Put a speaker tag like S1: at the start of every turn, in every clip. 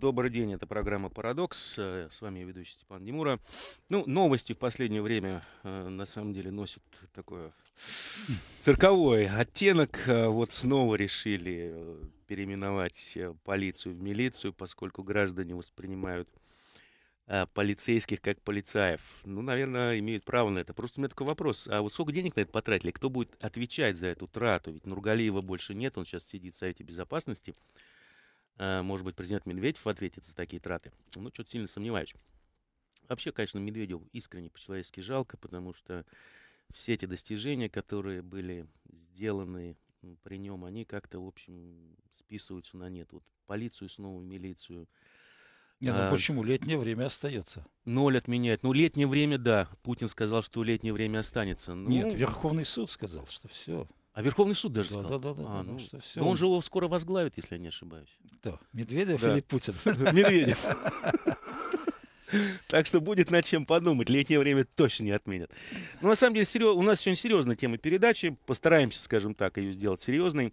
S1: Добрый день, это программа «Парадокс». Э, с вами я ведущий Степан Демура. Ну, новости в последнее время, э, на самом деле, носят такой цирковой оттенок. Э, вот снова решили переименовать полицию в милицию, поскольку граждане воспринимают полицейских как полицаев. Ну, наверное, имеют право на это. Просто у меня такой вопрос. А вот сколько денег на это потратили? Кто будет отвечать за эту трату? Ведь Нургалиева больше нет, он сейчас сидит в Совете Безопасности. Э, может быть, президент Медведев ответит за такие траты. Ну, что-то сильно сомневаюсь. Вообще, конечно, Медведеву искренне по-человечески жалко, потому что все эти достижения, которые были сделаны при нем, они как-то, в общем, списываются на нет. Вот полицию снова, милицию. Не, ну а, почему?
S2: Летнее время остается.
S1: Ноль отменяет. Ну, летнее время, да. Путин сказал, что летнее время останется. Ну, Нет, Верховный
S2: суд сказал, что все. А Верховный суд даже да, сказал? Да, да, да. А,
S1: ну, что все. Он же его скоро возглавит, если я не ошибаюсь. Кто?
S2: Медведев да. или Путин?
S1: Медведев. Так что будет над чем подумать. Летнее время точно не отменят. Но ну, на самом деле серьез... у нас сегодня серьезная тема передачи. Постараемся, скажем так, ее сделать серьезной.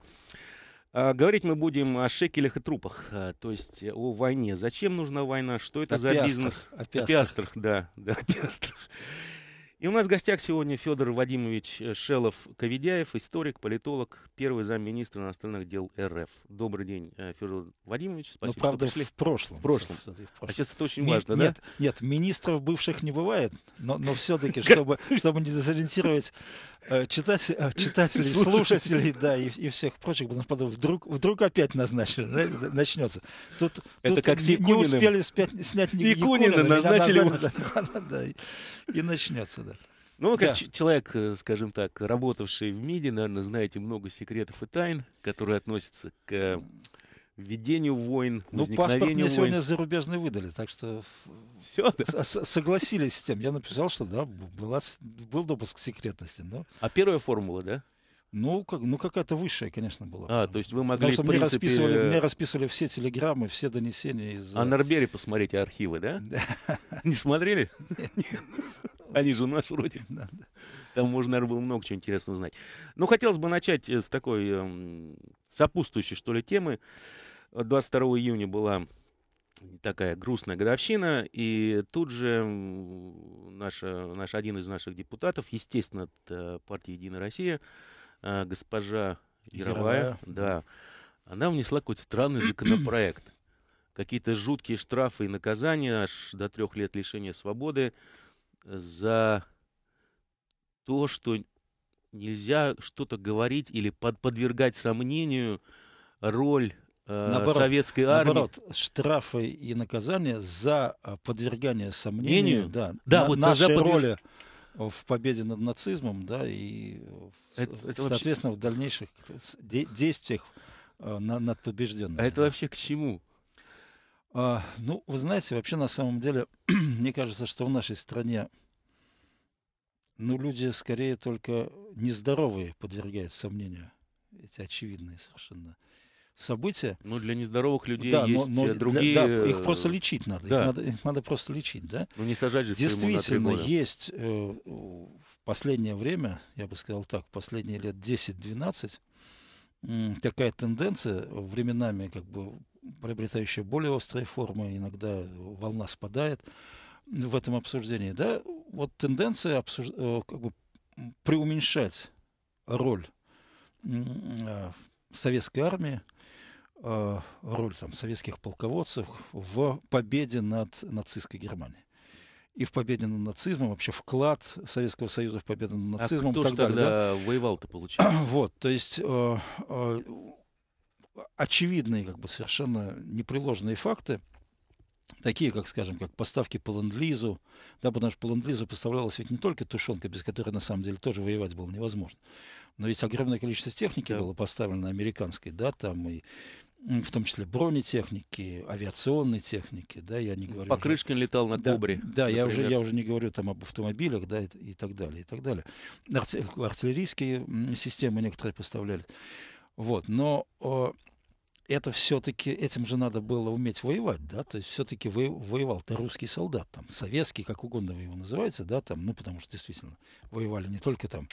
S1: А, говорить мы будем о шекелях и трупах, а, то есть о войне. Зачем нужна война? Что это о за пиастрах, бизнес? О пиастрах. О пиастрах, да, да, о пиастрах. И у нас в гостях сегодня Федор Вадимович э, Шелов-Коведяев, историк, политолог, первый замминистра иностранных дел РФ. Добрый день, э, Федор Вадимович. Ну, спасибо, Но, правда, что
S2: пришли. в прошлом. В прошлом. В а прошлом.
S1: А сейчас это очень Ми- важно, нет,
S2: да? Нет, министров бывших не бывает, но, но все-таки, чтобы, чтобы не дезориентировать э, читателей, читателей слушателей, да, и, и всех прочих, потому что вдруг, вдруг опять назначили, начнется. Тут, это тут как с Якуниным. не успели спять, снять Якунина, Якунина назначили. Назад, да, да, да, и начнется. Ну, как да.
S1: человек, э, скажем так, работавший в МИДе, наверное, знаете много секретов и тайн, которые относятся к введению войн, Ну, паспорт мне войн. сегодня
S2: зарубежный выдали, так что Все, да? согласились с тем. Я написал, что да, была, был допуск секретности. Но...
S1: А первая формула, да?
S2: Ну, как, ну какая-то высшая, конечно, была. А, то есть вы могли, Потому что принципе... мне, расписывали, э, мне расписывали все телеграммы, все донесения из...
S1: А э, на Арбере посмотрите архивы, да? Не смотрели? Они же у нас вроде. Да, Там можно, наверное, было много чего интересного узнать. Но ну, хотелось бы начать э, с такой э, сопутствующей, что ли, темы. 22 июня была такая грустная годовщина, и тут же наш, э, наш один из наших депутатов, естественно, от э, партии «Единая Россия», госпожа Яровая, Яровая. да, она внесла какой-то странный законопроект. Какие-то жуткие штрафы и наказания, аж до трех лет лишения свободы – за то, что нельзя что-то говорить или под, подвергать сомнению роль э, наоборот, советской армии. Наоборот,
S2: штрафы и наказания за э, подвергание сомнению, да, да на, вот нашей за подверг... роли в победе над нацизмом, да, и это, в, это соответственно вообще... в дальнейших э, действиях э, над побежденными. А это да. вообще к чему? А, ну, вы знаете, вообще на самом деле, мне кажется, что в нашей стране ну, люди скорее только нездоровые подвергают сомнению эти очевидные совершенно события. Ну, для нездоровых людей да, есть но, но э, другие... Для, да, э, их просто лечить надо, да. их надо, их надо просто лечить, да? Ну, не сажать же Действительно, есть э, в последнее время, я бы сказал так, последние лет 10-12, такая тенденция временами как бы приобретающая более острые формы, иногда волна спадает в этом обсуждении, да, вот тенденция обсуж... Э, как бы преуменьшать роль э, советской армии, э, роль там, советских полководцев в победе над нацистской Германией. И в победе над нацизмом, вообще вклад Советского Союза в победу над а нацизмом. А кто так же далее, тогда да? воевал-то, получается? Вот, то есть очевидные, как бы совершенно непреложные факты, такие, как, скажем, как поставки по ленд да, потому что по ленд поставлялась ведь не только тушенка, без которой на самом деле тоже воевать было невозможно, но ведь огромное количество техники да. было поставлено американской, да, там и в том числе бронетехники, авиационной техники, да, я не говорю...
S1: Покрышкин уже, летал на Кубре. Да, да я, уже, я
S2: уже не говорю там об автомобилях, да, и, и так далее, и так далее. Артиллерийские системы некоторые поставляли. Вот, но это все-таки, этим же надо было уметь воевать, да, то есть все-таки воевал-то русский солдат, там, советский, как угодно вы его называете, да, там, ну, потому что действительно воевали не только там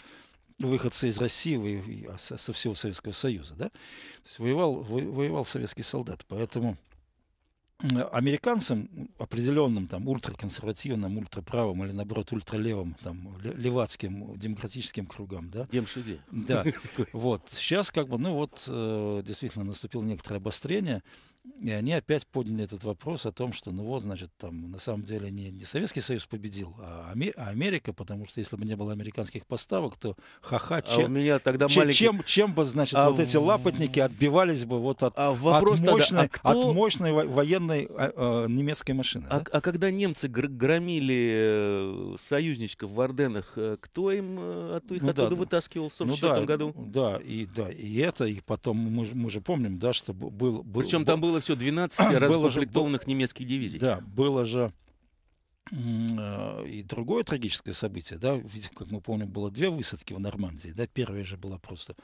S2: выходцы из России, а со всего Советского Союза, да, то есть воевал, воевал советский солдат, поэтому американцам определенным там ультраконсервативным, ультраправым или наоборот ультралевым там левацким демократическим кругам, да? Демшизе. Да. Вот сейчас как бы, ну вот э, действительно наступило некоторое обострение. И они опять подняли этот вопрос о том, что, ну вот, значит, там на самом деле не, не Советский Союз победил, а, а Америка, потому что если бы не было американских поставок, то ха-ха, а чем, у меня тогда чем, маленький... чем, чем бы, значит, а вот в... эти лапотники отбивались бы вот от, а вопрос от, мощной, тогда, а кто... от мощной военной а, а, немецкой машины.
S1: А, да? а когда немцы гр громили э, союзничков в
S2: Орденах, э, кто им э, от их ну, оттуда да, вытаскивал в ну, да, году? Да, и, да, и это, и потом мы, мы же помним, да, что был... был Причем был, там был было все 12 разукомплектованных же... немецких дивизий. Да, было же э, и другое трагическое событие, да, ведь, как мы помним, было две высадки в Нормандии, да, первая же была просто,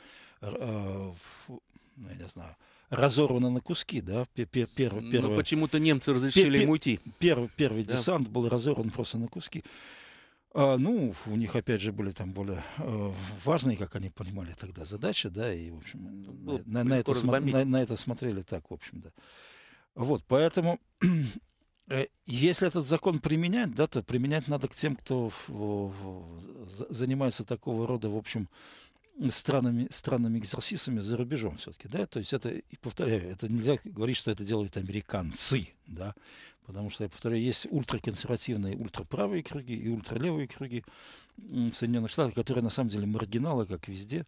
S2: э, фу, ну, я не знаю, разорвана на куски, да, ну, первый... Но почему-то немцы разрешили ему им уйти. Первый, первый да. десант был разорван просто на куски. А, ну, у них, опять же, были там более э, важные, как они понимали тогда, задачи, да, и, в общем, ну, на, на, это смо- на, на это смотрели так, в общем, да. Вот, поэтому, э, если этот закон применять, да, то применять надо к тем, кто в, в, занимается такого рода, в общем, странными, странными экзерсисами за рубежом все-таки, да, то есть это, и повторяю, это нельзя говорить, что это делают американцы, да, Потому что, я повторяю, есть ультраконсервативные, ультраправые круги и ультралевые круги в Соединенных Штатах, которые на самом деле маргиналы, как везде,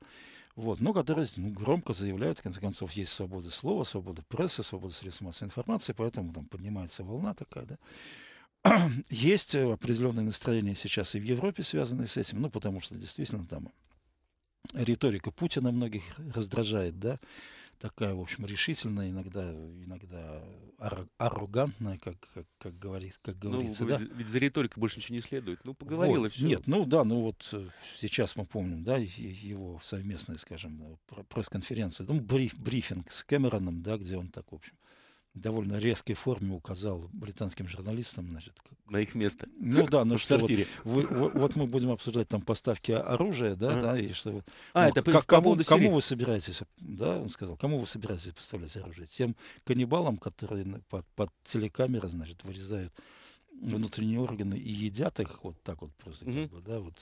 S2: вот, но которые ну, громко заявляют, в конце концов, есть свобода слова, свобода прессы, свобода средств массовой информации, поэтому там поднимается волна такая, да. Есть определенные настроения сейчас и в Европе, связанные с этим, ну, потому что действительно там риторика Путина многих раздражает, да, такая, в общем, решительная, иногда, иногда аррогантная, как, как, как, говорит, как ну, говорится. Ну, да? ведь,
S1: ведь за риторикой больше ничего не следует. Ну, поговорила вот, все. Нет,
S2: ну да, ну вот э, сейчас мы помним, да, его совместная скажем, э, пресс конференция ну, бриф, брифинг с Кэмероном, да, где он так, в общем, довольно резкой форме указал британским журналистам, значит, на их место. Ну да, ну что вот, вы, вот мы будем обсуждать там поставки оружия, да, ага. да, и что вот. А ну, это как, кому, кому вы собираетесь, да, он сказал, кому вы собираетесь поставлять оружие? Тем каннибалам, которые под, под телекамеры, значит, вырезают внутренние органы и едят их вот так вот просто, как бы, да, вот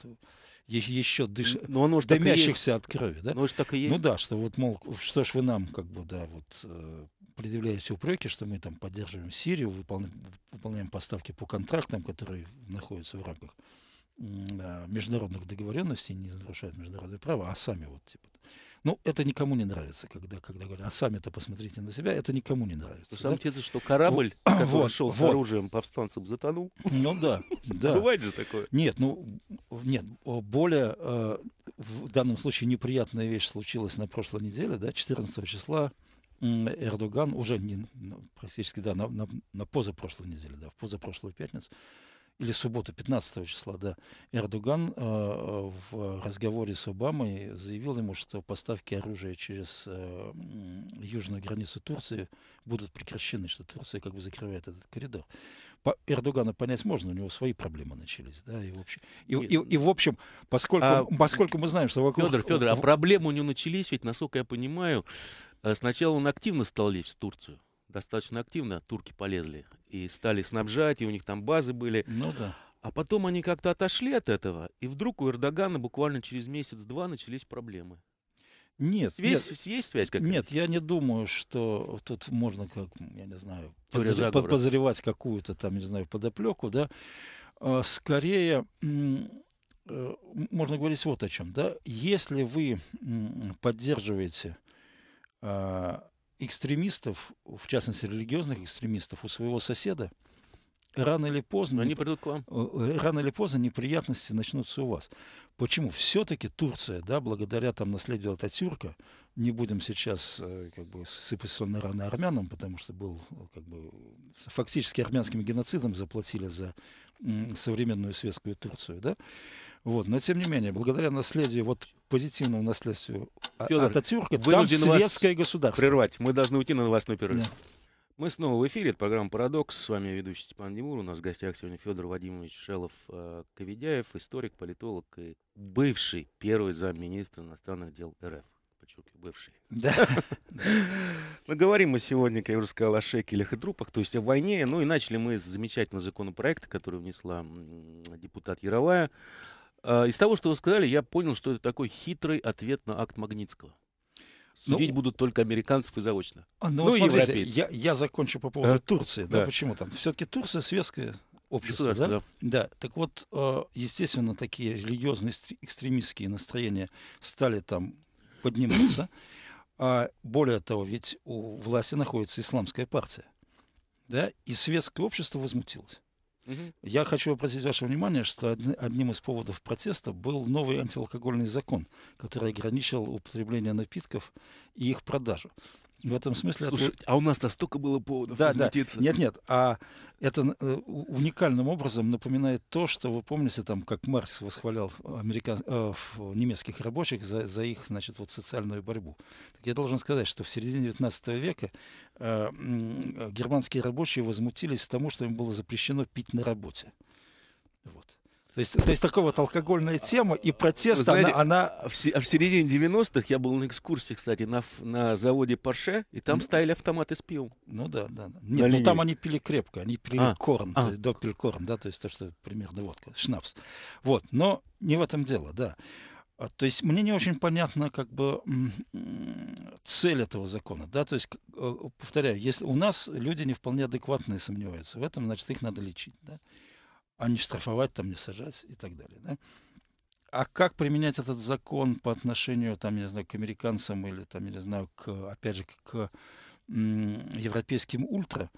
S2: еще дыш... Но оно дымящихся от крови, да? Оно же так и ну есть. Ну да, что вот, мол, что ж вы нам, как бы, да, вот э, предъявлялись упреки, что мы там поддерживаем Сирию, выполняем, поставки по контрактам, которые находятся в рамках а, международных договоренностей, не нарушают международное право, а сами вот типа. Ну, это никому не нравится, когда, когда говорят, а сами-то посмотрите на себя, это никому не нравится. Сам да? тезис, что корабль, вот, ну, который вот, шел вот. с оружием
S1: повстанцам, затонул. Ну да, да. Бывает же такое. Нет, ну,
S2: нет, более э, в данном случае неприятная вещь случилась на прошлой неделе, да, 14 числа Эрдоган уже не, ну, практически да, на, на, на позапрошлой неделе, да, в позапрошлую пятницу, или субботу, 15 числа, да, Эрдоган э, в разговоре с Обамой заявил ему, что поставки оружия через э, южную границу Турции будут прекращены, что Турция как бы закрывает этот коридор по Эрдогана понять можно, у него свои проблемы начались, да, и в общем, и, и, и, ну и в общем, поскольку, а, поскольку мы знаем, что вокруг... Федор, Федор, а
S1: проблемы у него начались, ведь, насколько я понимаю, э, сначала он активно стал лезть в Турцию, достаточно активно турки полезли и стали снабжать, и у них там базы были. Ну да. А потом они как-то отошли от этого, и вдруг у Эрдогана буквально через месяц-два начались проблемы.
S2: Нет. Связь, нет.
S1: Есть связь какая-то?
S2: Нет, я не думаю, что тут можно, как, я не знаю, подозревать, подозревать какую-то там, не знаю, подоплеку, да. А, скорее, э, можно говорить вот о чем, да. Если вы поддерживаете а, экстремистов, в частности, религиозных экстремистов у своего соседа, рано или поздно... Они придут к вам. Рано или поздно неприятности начнутся у вас. Почему? Все-таки Турция, да, благодаря там наследию Ататюрка, не будем сейчас э, как бы сыпать соль на раны армянам, потому что был э, как бы фактически армянским геноцидом заплатили за современную светскую Турцию, да. Вот, но тем не менее, благодаря наследию, вот позитивному наследию а, Фёдор, Ататюрка, там светское
S1: государство. прервать, мы должны уйти на новостной перерыв. Да. Мы снова в эфире, это программа «Парадокс». С вами ведущий Степан Демур. У нас в гостях сегодня Федор Вадимович Шелов-Коведяев, э, историк, политолог и бывший первый замминистра иностранных дел РФ. Подчеркиваю, бывший. Да. Мы ну, говорим мы сегодня, как я уже сказал, о шекелях и трупах, то есть о войне. Ну и начали мы с замечательного законопроекта, который внесла депутат Яровая. Э, из того, что вы сказали, я понял, что это такой хитрый ответ на акт Магнитского. Ну, судить ну, будут только американцев и заочно. А, ну, ну и европейцев. Я, я закончу по поводу а? Турции. Да, да, почему там?
S2: Все-таки Турция светская общество, да? да? Да. Так вот, э, естественно, такие религиозные экстремистские настроения стали там подниматься. А более того, ведь у власти находится исламская партия. Да? И светское общество возмутилось. Я хочу обратить ваше внимание, что одним из поводов протеста был новый антиалкогольный закон, который ограничил употребление напитков и их продажу. В этом смысле... Слушай, это... а у нас настолько было поводов да, возмутиться. Да. Нет, нет, а это э, уникальным образом напоминает то, что вы помните, там, как Марс восхвалял американ... э, немецких рабочих за, за их, значит, вот социальную борьбу. Так я должен сказать, что в середине 19 века э, э, германские рабочие возмутились тому, что им было запрещено пить на работе. Вот. То есть, то есть такая вот алкогольная тема и протест, Знаете, она...
S1: она... В, а в середине 90-х я был на экскурсии, кстати, на, на заводе Порше, и там ну,
S2: стояли автоматы с пивом. Ну
S1: да, да. Нет, ну там они
S2: пили крепко, они пили а, корм, а. допелькорн, да, то есть то, что примерно водка, шнапс. Вот, но не в этом дело, да. А, то есть мне не очень понятна как бы цель этого закона, да, то есть, э, повторяю, если у нас люди не вполне адекватные сомневаются в этом, значит, их надо лечить, да а не штрафовать, там, не сажать и так далее. Да? А как применять этот закон по отношению, там, я не знаю, к американцам или, там, я не знаю, к, опять же, к европейским ультра,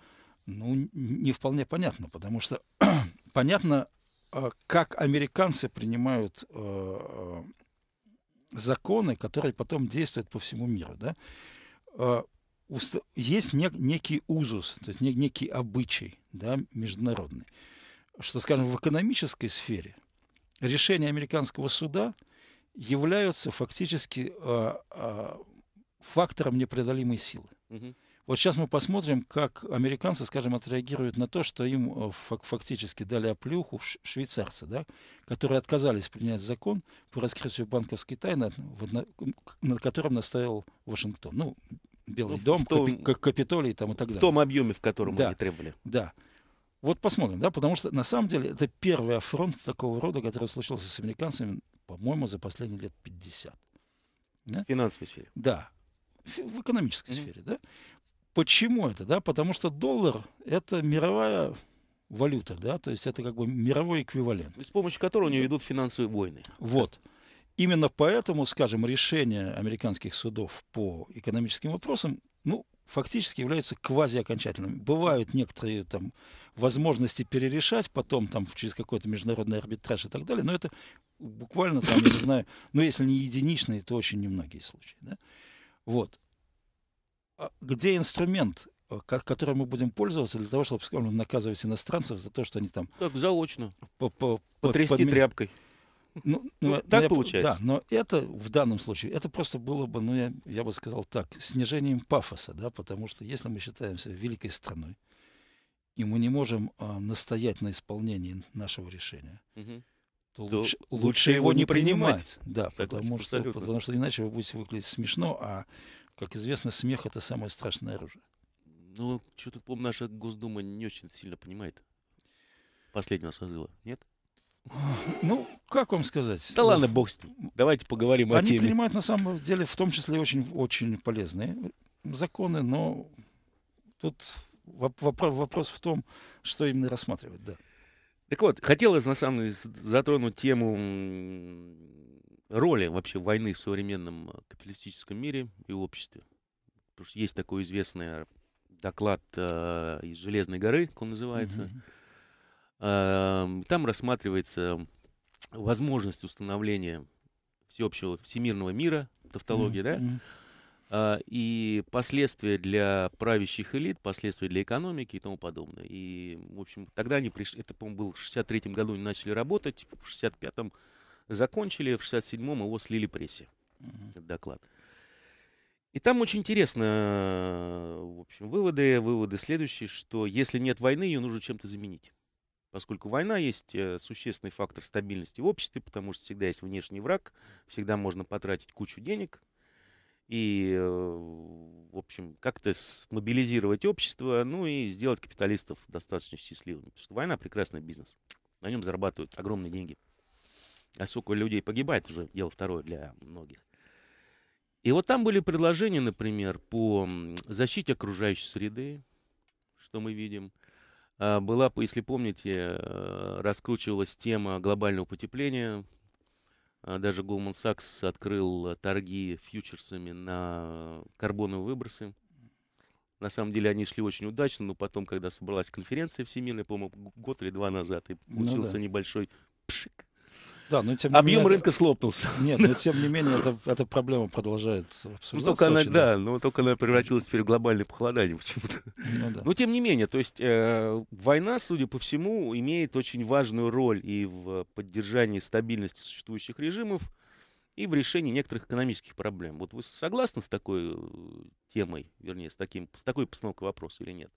S2: ну, не вполне понятно, потому что понятно, а, как американцы принимают э, законы, которые потом действуют по всему миру, да, есть некий узус, то есть некий обычай, да, международный что, скажем, в экономической сфере решения американского суда являются фактически э, э, фактором непреодолимой силы. Угу. Вот сейчас мы посмотрим, как американцы, скажем, отреагируют на то, что им э, фактически дали оплюху швейцарцы, да, которые отказались принять закон по раскрытию банковской тайны, на котором настаивал Вашингтон. Ну, Белый ну, дом, том, Капитолий там и так далее. В том объеме, в котором да, они требовали. Да. Вот посмотрим, да, потому что на самом деле это первый фронт такого рода, который случился с американцами, по-моему, за последние лет 50. Да? В финансовой сфере. Да, в экономической mm-hmm. сфере, да. Почему это, да? Потому что доллар – это мировая валюта, да, то есть это как бы мировой эквивалент. С помощью которого они ведут финансовые войны. Вот. Именно поэтому, скажем, решение американских судов по экономическим вопросам, ну, фактически являются квазиокончательными. Бывают некоторые там возможности перерешать потом там через какой-то международный арбитраж и так далее, но это буквально там, я не знаю, ну если не единичные, то очень немногие случаи. Да? Вот. А где инструмент, э, которым мы будем пользоваться для того, чтобы, скажем, наказывать иностранцев за то, что они там...
S1: Как заочно.
S2: По -по Потрясти подми... тряпкой. Ну, ну, ну так я, получается. Да, но это в данном случае, это просто было бы, ну, я, я бы сказал так, снижением пафоса, да, потому что если мы считаемся великой страной, и мы не можем а, настоять на исполнении нашего решения, угу. то, то лучше, лучше его не принимать. принимать. Да, потому, что, потому что иначе вы будете выглядеть смешно, а, как известно, смех это самое страшное оружие.
S1: Ну, что-то, помню, наша Госдума не очень сильно понимает последнего созыва,
S2: нет? Ну, как вам
S1: сказать? Да ладно, ну, бог с ним. Давайте поговорим Они о теме. Они принимают,
S2: на самом деле, в том числе очень, очень полезные законы, но тут вопрос, в том, что именно рассматривать, да.
S1: Так вот, хотелось на самом деле затронуть тему роли вообще войны в современном э, капиталистическом мире и обществе. Потому что есть такой известный э, доклад э, из Железной горы, как он называется. mm Э, там рассматривается возможность установления всеобщего всемирного мира, тавтология, mm да? А, и последствия для правящих элит, последствия для экономики и тому подобное. И, в общем, тогда они пришли, это, по-моему, был в 63-м году, они начали работать, типа, в 65-м закончили, в 67-м его слили прессе, этот доклад. И там очень интересно, в общем, выводы, выводы следующие, что если нет войны, ее нужно чем-то заменить. Поскольку война есть э, существенный фактор стабильности в обществе, потому что всегда есть внешний враг, всегда можно потратить кучу денег – и, э, в общем, как-то смобилизировать общество, ну и сделать капиталистов достаточно счастливыми. Потому что война — прекрасный бизнес. На нем зарабатывают огромные деньги. А сколько людей погибает, уже дело второе для многих. И вот там были предложения, например, по защите окружающей среды, что мы видим. А, была, если помните, э, раскручивалась тема глобального потепления, а даже Goldman Sachs открыл э, торги фьючерсами на э, карбоновые выбросы. На самом деле они шли очень удачно, но потом, когда собралась конференция всемирная, по-моему, год или два назад, и ну получился ну, да. небольшой пшик.
S2: Да, но тем Объем менее, рынка это... слопнулся. Нет, но тем не менее это, эта проблема продолжает ну, обсуждаться. Ну, только она, очень, да,
S1: да, но только она превратилась теперь в глобальное похолодание почему-то. Ну, да. Но тем не менее, то есть э, война, судя по всему, имеет очень важную роль и в поддержании стабильности существующих режимов, и в решении некоторых экономических проблем. Вот вы согласны с такой э, темой, вернее, с, таким, с такой постановкой вопроса или нет?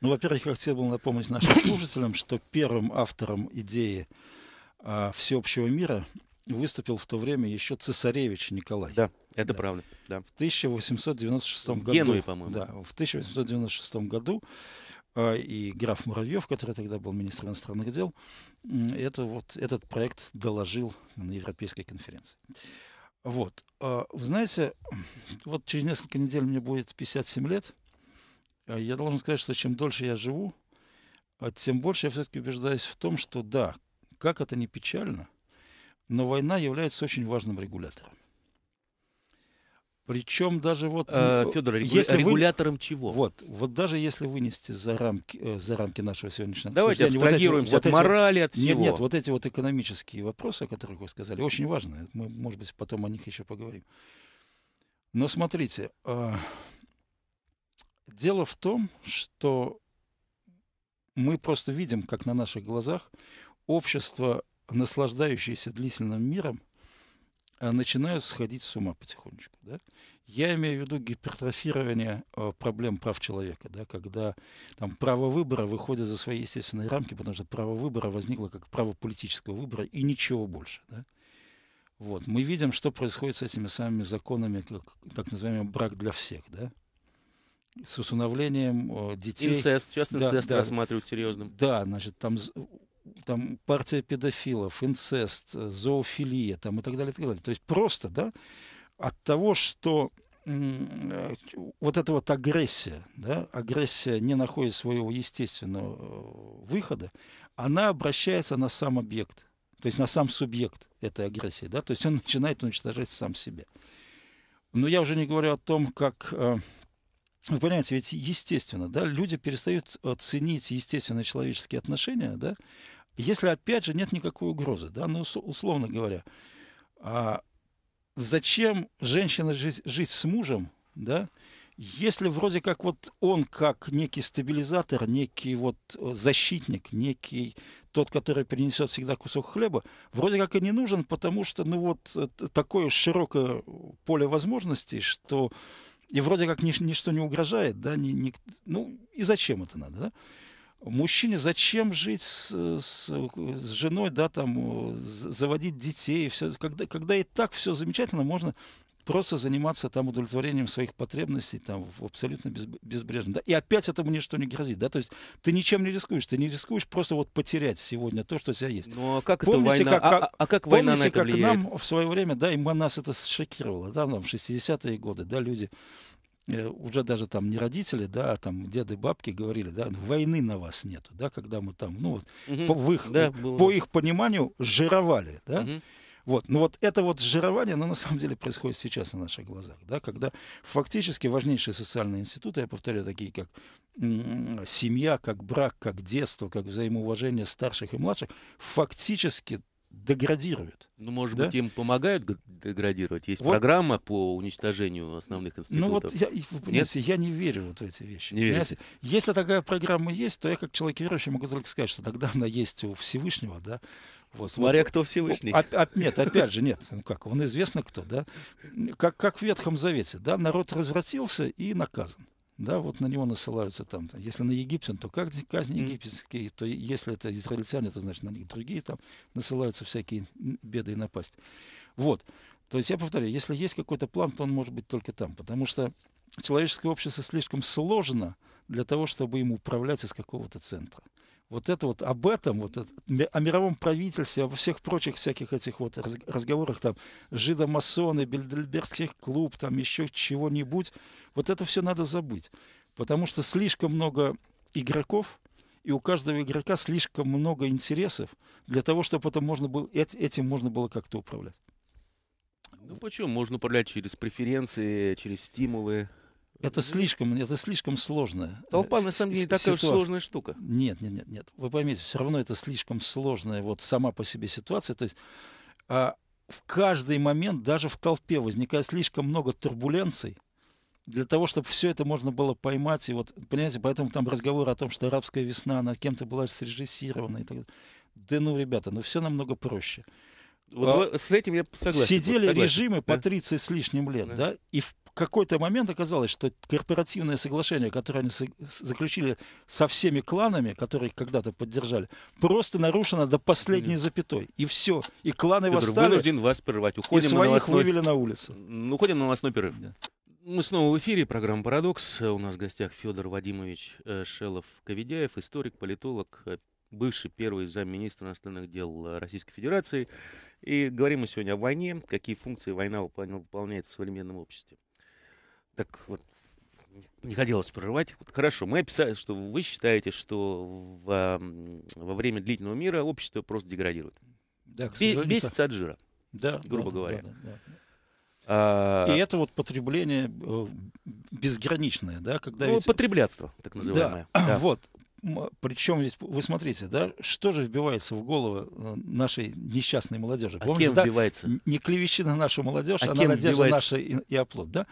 S2: Ну, во-первых, я хотел бы напомнить нашим слушателям, что первым автором идеи а, всеобщего мира выступил в то время еще цесаревич Николай. Да, это да. правда. Да. В 1896 в году. Генуи, по-моему. Да, в 1896 году а, и граф Муравьев, который тогда был министром иностранных дел, это вот, этот проект доложил на Европейской конференции. Вот. А, вы знаете, вот через несколько недель мне будет 57 лет. Я должен сказать, что чем дольше я живу, тем больше я все-таки убеждаюсь в том, что да, как это не печально, но война является очень важным регулятором. Причем даже вот... Э, ну, Федор, если регулятором вы, чего? Вот, вот даже если вынести за рамки, э, за рамки нашего сегодняшнего Давайте абстрагируемся вот эти, от вот морали, от всего. Нет, нет, вот эти вот экономические вопросы, о которых вы сказали, очень важные. Мы, может быть, потом о них еще поговорим. Но смотрите, э, дело в том, что мы просто видим, как на наших глазах Общество, наслаждающееся длительным миром, э, начинают сходить с ума потихонечку. Да? Я имею в виду гипертрофирование э, проблем прав человека, да, когда там, право выбора выходит за свои естественные рамки, потому что право выбора возникло как право политического выбора и ничего больше. Да? Вот. Мы видим, что происходит с этими самыми законами, как, так называемый брак для всех. Да? С усыновлением э, детей. Инцест, сейчас инцест да, да, рассматривают серьезным. Да, значит, там там партия педофилов, инцест, э, зоофилия там, и так далее, и так далее. То есть просто, да, от того, что э, вот эта вот агрессия, да, агрессия, не находит своего естественного э, выхода, она обращается на сам объект, то есть на сам субъект этой агрессии, да, то есть он начинает уничтожать сам себя. Но я уже не говорю о том, как вы понимаете, ведь естественно, да, люди перестают э, ценить естественные человеческие отношения, да, если, опять же, нет никакой угрозы, да, ну, условно говоря, а зачем женщина жить, жить с мужем, да, если вроде как вот он как некий стабилизатор, некий вот э, защитник, некий тот, который принесет всегда кусок хлеба, вроде как и не нужен, потому что, ну вот, э, такое широкое поле возможностей, что и вроде как нич ничто не угрожает, да, ни, ни, ну и зачем это надо, да? Мужчине зачем жить с, с, с женой, да, там, э, заводить детей, все, когда, когда и так все замечательно, можно просто заниматься там удовлетворением своих потребностей там в абсолютно без, безбрежно. Да? И опять этому ничто не грозит, да, то есть ты ничем не рискуешь, ты не рискуешь просто вот потерять сегодня то, что у тебя есть. Ну а как помните, это война? Как, а, а, а как помните, война на это как влияет? нам в свое время, да, и нас это шокировало, да, нам в 60-е годы, да, люди э, уже даже там не родители, да, а там деды, бабки говорили, да, войны на вас нету, да, когда мы там, ну, вот, угу, по, в их, да, по их пониманию жировали, да, угу. Вот. Но вот это вот жирование, оно на самом деле происходит сейчас на наших глазах, да, когда фактически важнейшие социальные институты, я повторяю, такие как семья, как брак, как детство, как взаимоуважение старших и младших, фактически деградируют. Ну, может да? быть,
S1: им помогают деградировать? Есть вот. программа по уничтожению основных институтов? Ну, вот я, вы понимаете, Нет?
S2: я не верю вот в эти вещи. Не понимаете? Если такая программа есть, то я, как человек верующий, могу только сказать, что тогда она есть у Всевышнего, да, вот, Смотря вот, кто Всевышний. Ну, от, от, нет, опять же, нет. Ну как, он известно кто, да? Как, как в Ветхом Завете, да, народ развратился и наказан. Да, вот на него насылаются там. Если на египтян, то как казни египетские, то если это израильтяне, то значит на них другие там насылаются всякие беды и напасти. Вот. То есть я повторяю, если есть какой-то план, то он может быть только там, потому что человеческое общество слишком сложно для того, чтобы им управлять из какого-то центра. Вот это вот об этом, вот это, о мировом правительстве, обо всех прочих всяких этих вот разговорах, там, жидомасоны, бельдельбергских клуб, там еще чего-нибудь, вот это все надо забыть. Потому что слишком много игроков, и у каждого игрока слишком много интересов для того, чтобы это можно было, этим можно было как-то управлять.
S1: Ну почему? Можно управлять через преференции, через стимулы.
S2: Это слишком, это слишком сложно. Толпа, э, на самом деле, не такая уж сложная штука. Нет, нет, нет, нет. Вы поймите, все равно это слишком сложная вот сама по себе ситуация. То есть а, в каждый момент даже в толпе возникает слишком много турбуленций для того, чтобы все это можно было поймать. И вот, понимаете, поэтому там разговор о том, что «Арабская весна», она кем-то была срежиссирована и так далее. Да ну, ребята, ну все намного проще. Вот а, с
S1: этим я согласен. Сидели согласен, режимы да? по
S2: 30 с лишним лет, да, да и в какой-то момент оказалось, что корпоративное соглашение, которое они заключили со всеми кланами, которые когда-то поддержали, просто нарушено до последней Нет. запятой. И все. И кланы Федор, восстали. вынужден вас прервать. Уходим и своих на новостной... вывели на улицу.
S1: Уходим на новостной перерыв. Да.
S2: Мы снова в эфире.
S1: Программа «Парадокс». У нас в гостях Федор Вадимович э, Шелов-Ковидяев, историк, политолог, э, бывший первый замминистра иностранных дел э, Российской Федерации. И говорим мы сегодня о войне, какие функции война выполняет в современном обществе. Так вот, не хотелось прерывать. Вот хорошо, мы описали, что вы считаете, что во, а, во время длительного мира общество просто деградирует.
S3: Да, к сожалению, Бесится
S1: от жира, да, грубо да, говоря. Да, да, да. А... И это
S2: вот потребление э, безграничное, да, когда... Ну, ведь... потреблятство, так называемое. Да. Да. Вот, причем здесь, вы смотрите, да, что же вбивается в голову э, нашей несчастной молодежи? А Помните, кем да, вбивается? Не клевещи на нашу молодежь, а она надежда наша и, и оплот, да?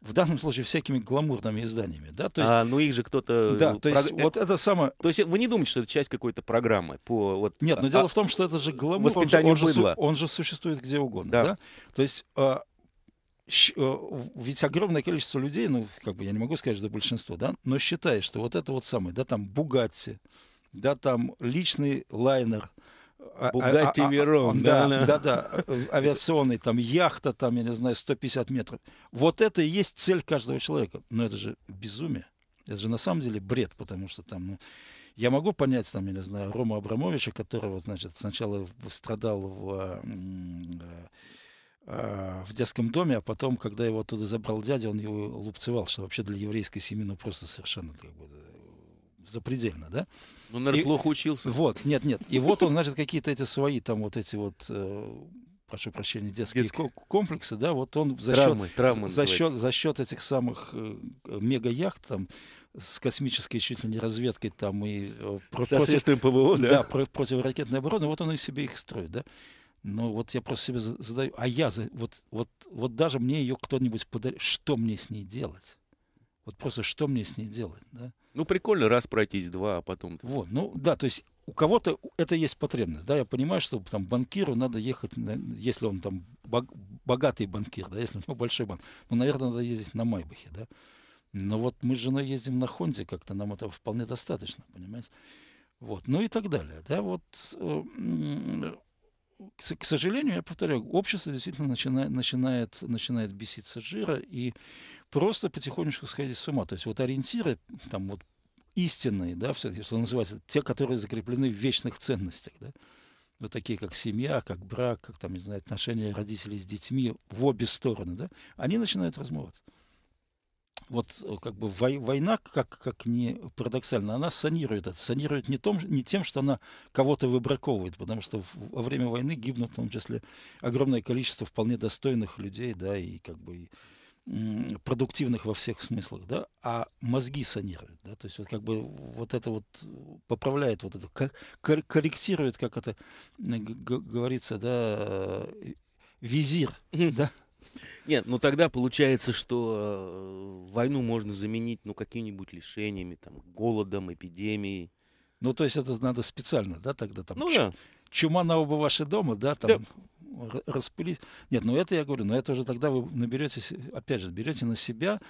S2: в данном случае всякими гламурными изданиями, да, то есть, а, ну их же кто-то, да, э, то есть прог... Э, вот это самое, то есть вы не думаете,
S1: что это часть какой-то программы по вот нет, но а... дело а, в том,
S2: что это же гламур, он же, он, же, он же существует где угодно, да, да? то есть а, Э, ведь огромное количество людей, ну, как бы я не могу сказать, что большинство, да, но считает, что вот это вот самое, да, там Бугатти, да, там личный лайнер, а, а, Бугатти Мирон, а, да, да, да, э, авиационный, там яхта, там, я не знаю, 150 метров. Вот это и есть цель каждого человека. Но это же безумие. Это же на самом деле бред, потому что там, ну, я могу понять, там, я не знаю, Рома Абрамовича, которого, значит, сначала страдал в э, Э, в детском доме, а потом, когда его оттуда забрал дядя, он его лупцевал, что вообще для еврейской семьи ну просто совершенно как бы, э, запредельно, да? Ну, наверное, и, плохо учился. Вот, нет, нет. И вот он, значит, какие-то эти свои там вот эти вот, э, прошу прощения, детские, детские комплексы, да, вот он за травмы, счет, травмы за, счет, за счет этих самых э, мега-яхт там с космической чуть ли не разведкой там и... Э, Со против, ПВО, да? Да, про, противоракетной обороны, вот он и себе их строит, да? Но вот я просто себе задаю, а я, за, вот, вот, вот даже мне ее кто-нибудь подарил, что мне с ней делать? Вот просто что мне с ней делать, да?
S1: Ну, прикольно раз пройтись, два, а потом... Вот,
S2: ну, да, то есть у кого-то это есть потребность, да, я понимаю, что там банкиру надо ехать, если он там богатый банкир, да, если у него большой банк, ну, наверное, надо ездить на Майбахе, да. Но вот мы с женой ездим на Хонде, как-то нам этого вполне достаточно, понимаете? Вот, ну и так далее, да, вот э, к сожалению, я повторяю, общество действительно начинает, начинает, начинает беситься жира и просто потихонечку сходить с ума. То есть вот ориентиры, там вот истинные, да, все, что называется, те, которые закреплены в вечных ценностях, да, вот такие как семья, как брак, как там, не знаю, отношения родителей с детьми в обе стороны, да, они начинают размываться вот э, как бы война, как, как не парадоксально, она санирует это. Санирует не, том, не тем, что она кого-то выбраковывает, потому что во время войны гибнут в том числе огромное количество вполне достойных людей, да, и как бы и, продуктивных во всех смыслах, да, а мозги санируют, да, то есть вот как бы вот это вот поправляет вот это, корректирует, как это э, говорится, да, э, визир, да,
S1: нет, ну тогда получается, что э, войну можно заменить, ну, какими-нибудь лишениями, там, голодом, эпидемией. Ну, то есть
S2: это надо специально, да, тогда там? Ну, да. Чума на оба ваши дома, да, там да. распылить. Нет, ну это я говорю, но ну, это уже тогда вы наберетесь, опять же, берете на себя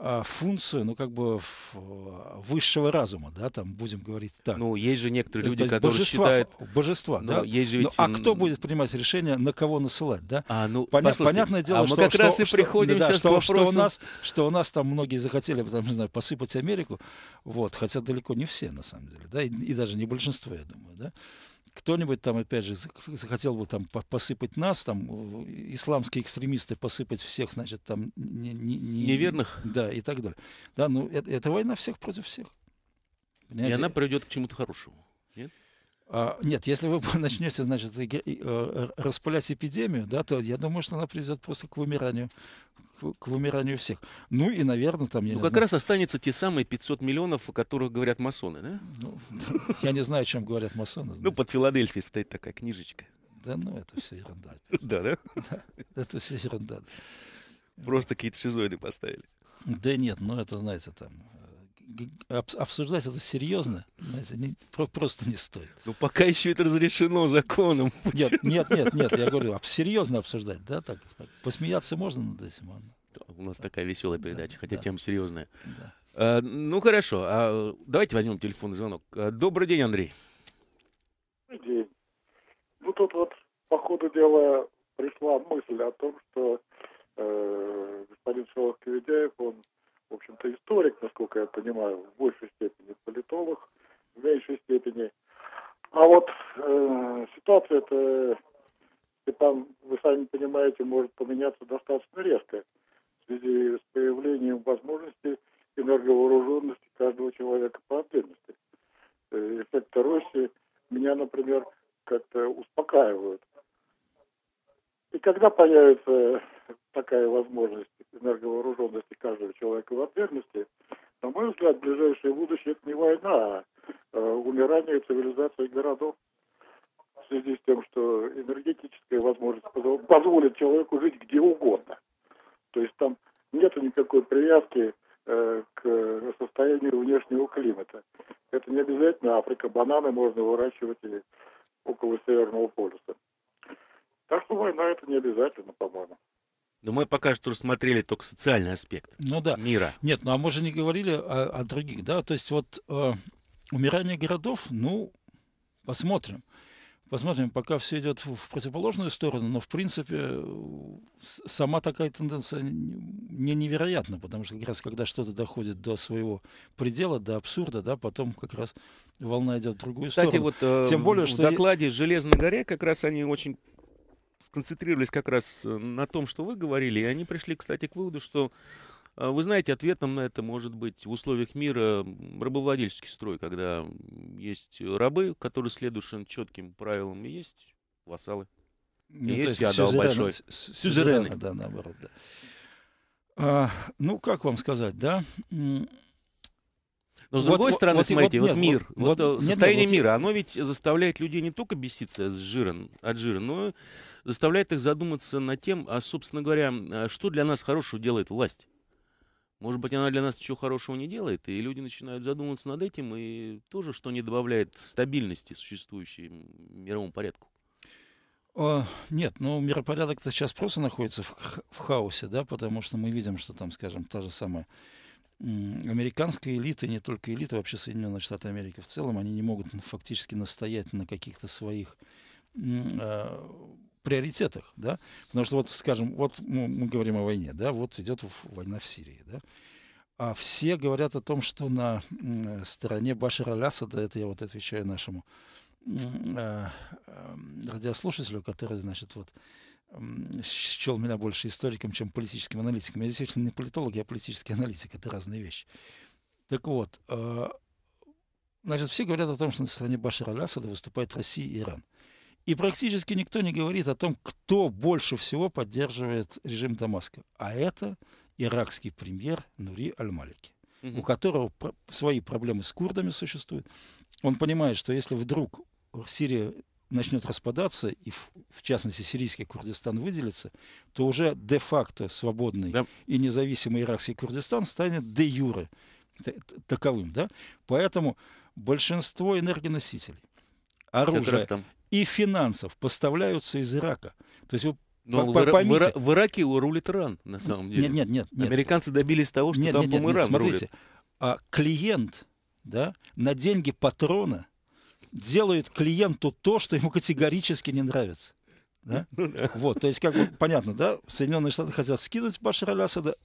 S2: а, функцию, ну, как бы а, высшего разума, да, там будем говорить так. Ну, есть же некоторые люди, которые божества, считают... Божества, Но ну, да. Есть же ну, ведь... ну, а кто будет принимать решение, на кого насылать, да? А, ну, Поня... Понятное дело, а что... как что, раз и приходим что, да, что, Что у, нас, что у нас там многие захотели, там, не знаю, посыпать Америку, вот, хотя далеко не все, на самом деле, да, и, и даже не большинство, я думаю, да кто-нибудь там, опять же, захотел бы там посыпать нас, там, исламские экстремисты посыпать всех, значит, там... Не, не, не, Неверных? Да, и так далее. Да, ну, это, это война всех против всех. Понимаете? И она
S1: приведет к чему-то хорошему, нет?
S2: А, нет, если вы начнете, значит, э, э, распылять эпидемию, да, то я думаю, что она приведет просто к вымиранию к вымиранию всех. Ну и, наверное, там... Я ну, как знаю...
S1: раз останется те самые 500 миллионов, о которых говорят масоны, да?
S2: Ну, я не знаю, о чем говорят масоны. Ну, под Филадельфией стоит такая книжечка. Да ну, это все ерунда. Да, да? Да, это все ерунда. Просто какие-то шизоиды поставили. Да нет, ну это, знаете, там, обсуждать это серьезно, знаете, не, просто не стоит. Ну, пока еще это разрешено законом. Нет, нет, нет, нет, я говорю, серьезно обсуждать, да, так, так. посмеяться можно над этим. Анна.
S1: У нас такая веселая передача, да, хотя да. тема серьезная. Да. А, ну, хорошо, а, давайте возьмем телефонный звонок. А, добрый день, Андрей.
S3: Добрый день. Ну, тут вот, по ходу дела, пришла мысль о том, что э, господин Шолох-Киведяев, он в общем-то, историк, насколько я понимаю, в большей степени политолог, в меньшей степени. А вот э, ситуация-то, Степан, вы сами понимаете, может поменяться достаточно резко в связи с появлением возможности энерговооруженности каждого человека по отдельности. Э, Эффекты России меня, например, как-то успокаивают. И когда появится такая возможность энерговооруженности каждого человека в отдельности, на мой взгляд, ближайшее будущее это не война, а э, умирание цивилизации городов в связи с тем, что энергетическая возможность позволит человеку жить где угодно. То есть там нет никакой привязки э, к состоянию внешнего климата. Это не обязательно Африка. Бананы можно выращивать и около Северного полюса. Так что война это не обязательно, по-моему.
S1: Но мы пока что рассмотрели только социальный аспект
S2: ну, да. мира. Нет, ну а мы же не говорили о, о других, да, то есть вот э, умирание городов, ну, посмотрим. Посмотрим, пока все идет в противоположную сторону, но в принципе сама такая тенденция не невероятна, потому что как раз когда что-то доходит до своего предела, до абсурда, да, потом как раз волна идет в другую Кстати, сторону. Кстати, вот э, Тем более, в что в
S1: докладе «Железной горе» как раз они очень сконцентрировались как раз э, на том, что вы говорили, и они пришли, кстати, к выводу, что а, вы знаете, ответом на это может быть в условиях мира рабовладельческий строй, когда есть рабы, которые следуют четким правилам, и есть вассалы. Ну, есть феодал
S2: большой. Сюзерены, да, наоборот. Да. А, ну, как вам сказать, да?
S3: Но с вот, другой вот, стороны, вот, смотрите, вот, вот мир, вот, вот, состояние э, нет, нет,
S1: мира, оно ведь заставляет людей не только беситься с жиром, от жира, но заставляет их задуматься над тем, а, собственно говоря, а, что для нас хорошего делает власть. Может быть, она для нас ничего хорошего не делает, и люди начинают задумываться над этим, и тоже, что не добавляет стабильности существующей мировому порядку.
S2: А, нет, ну миропорядок-то сейчас просто находится в, в хаосе, да, потому что мы видим, что там, скажем, та же самая американская элита, не только элита, вообще Соединенные Штаты Америки в целом, они не могут фактически настоять на каких-то своих э, приоритетах, да, потому что вот, скажем, вот мы, говорим о войне, да, вот идет война в Сирии, да, а все говорят о том, что на э, стороне Башара Лясада, это я вот отвечаю нашему э, э, радиослушателю, который, значит, вот счел меня больше историком, чем политическим аналитиком. Я действительно не политолог, я политический аналитик. Это разные вещи. Так вот, э, значит, все говорят о том, что на стороне Башара Аль-Асада выступает Россия и Иран. И практически никто не говорит о том, кто больше всего поддерживает режим Дамаска. А это иракский премьер Нури Аль-Малики, угу. у которого свои проблемы с курдами существуют. Он понимает, что если вдруг Сирия начнет распадаться, и в, в частности сирийский Курдистан выделится, то уже де-факто свободный да. и независимый иракский Курдистан станет де-юре таковым. Да? Поэтому большинство энергоносителей, оружия и финансов поставляются из Ирака. То есть вы но по, в, поймите, в, в
S1: Ираке рулит Иран, на самом деле. Нет, нет, нет. нет. Американцы добились
S2: того, что нет, там, нет, по-моему, Смотрите, рулит. А клиент да, на деньги патрона делает клиенту то, что ему категорически не нравится. Ну да? Вот, то есть, как бы понятно, да, Соединенные Штаты хотят скинуть Башар Аль-Асада,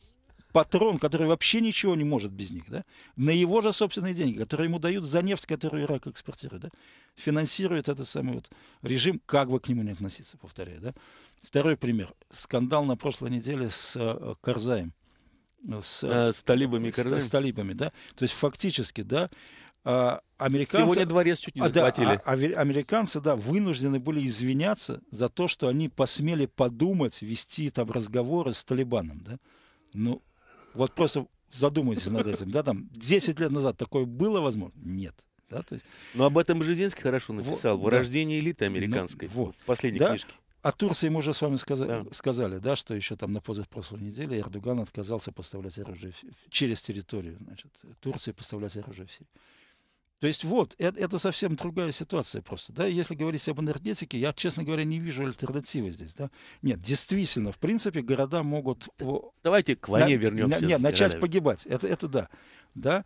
S2: патрон, который вообще ничего не может без них, да, на его же собственные деньги, которые ему дают за нефть, которую Ирак экспортирует, да, финансирует этот самый вот режим, как бы к нему не относиться, повторяю, да. Второй пример. Скандал на прошлой неделе с э, Карзаем. С, да, э, с талибами. С, с талибами, да. То есть, фактически, да, а, американцы... Сегодня дворец чуть не а, захватили. Да, а американцы, да, вынуждены были извиняться за то, что они посмели подумать, вести там разговоры с Талибаном, да. Ну, вот просто задумайтесь над этим, да, там 10 лет назад такое было возможно? Нет. Да, то есть... Но об этом
S1: Бжезинский хорошо написал, вот, в да. элиты ну, американской, ну, вот. в последней да? книжке.
S2: О Турции мы уже с вами сказали, да. сказали, да, что еще там на позапрошлой неделе Эрдоган отказался поставлять оружие в... через территорию значит, Турции, поставлять оружие в Сирию. То есть вот, это, это совсем другая ситуация просто. Да? Если говорить об энергетике, я, честно говоря, не вижу альтернативы здесь. Да? Нет, действительно, в принципе, города могут...
S1: Давайте к войне на, вернемся. На, нет, начать городами.
S2: погибать. Это, это да. да.